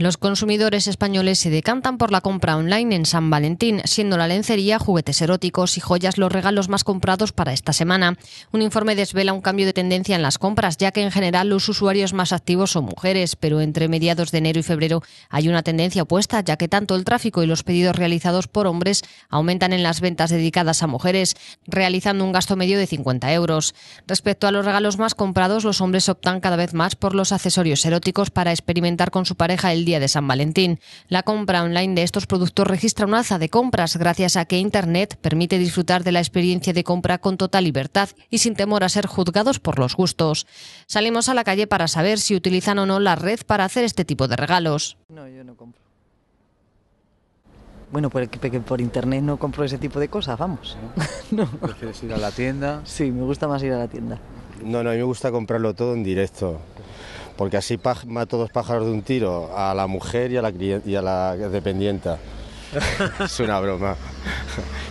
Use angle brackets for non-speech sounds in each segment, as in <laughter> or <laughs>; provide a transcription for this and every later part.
Los consumidores españoles se decantan por la compra online en San Valentín, siendo la lencería, juguetes eróticos y joyas los regalos más comprados para esta semana. Un informe desvela un cambio de tendencia en las compras, ya que en general los usuarios más activos son mujeres, pero entre mediados de enero y febrero hay una tendencia opuesta, ya que tanto el tráfico y los pedidos realizados por hombres aumentan en las ventas dedicadas a mujeres, realizando un gasto medio de 50 euros. Respecto a los regalos más comprados, los hombres optan cada vez más por los accesorios eróticos para experimentar con su pareja el día día de San Valentín. La compra online de estos productos registra un alza de compras gracias a que Internet permite disfrutar de la experiencia de compra con total libertad y sin temor a ser juzgados por los gustos. Salimos a la calle para saber si utilizan o no la red para hacer este tipo de regalos. No, yo no compro. Bueno, pues por, internet no compro ese tipo de cosas, vamos. <laughs> no. ir a la tienda? Sí, me gusta más ir a la tienda. No, no, a mí me gusta comprarlo todo en directo porque así mato dos pájaros de un tiro, a la mujer y a la, dependienta. <laughs> es una broma.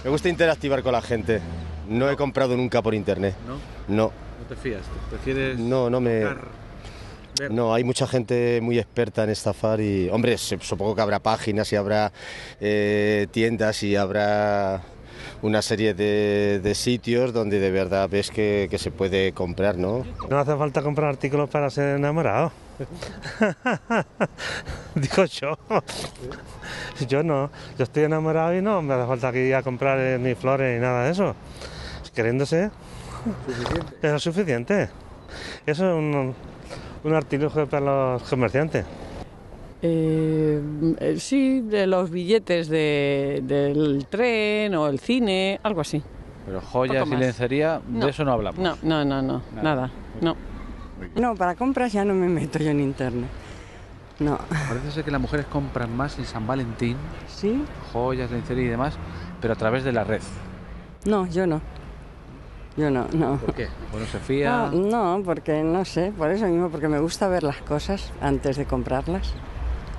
Me gusta interactivar con la gente. No he comprado nunca por internet. ¿No? No. ¿No te fías? ¿Te ¿Prefieres.? No, no me. No, hay mucha gente muy experta en estafar y. Hombre, supongo que habrá páginas y habrá eh, tiendas y habrá una serie de, sitios donde de verdad ves que, se puede comprar, ¿no? No hace falta comprar artículos para ser enamorado. <laughs> Digo yo. Yo no. Yo estoy enamorado y no me hace falta que ir a comprar eh, ni flores ni nada de eso. Queriéndose. ¿Suficiente? Eso es suficiente. Eso es un, un artilugio para los comerciantes. Eh, eh, sí, de los billetes del tren o el cine, algo así. Pero joyas y lencería, de eso no hablamos. No, no, no, nada. no. No, para compras ya no me meto yo en internet. No. Parece ser que las mujeres compran más en San Valentín. Sí. Joyas, lencería y demás, pero a través de la red. No, yo no. Yo no, no. ¿Por qué? ¿Por no no, porque no sé, por eso mismo, porque me gusta ver las cosas antes de comprarlas.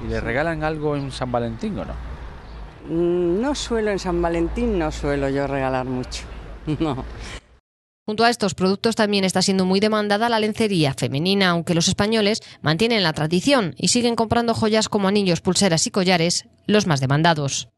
¿Y le regalan algo en San Valentín o no? Mm, no suelo en San Valentín, no suelo yo regalar mucho. <laughs> No. Junto a estos productos también está siendo muy demandada la lencería femenina, aunque los españoles mantienen la tradición y siguen comprando joyas como anillos, pulseras y collares, los más demandados.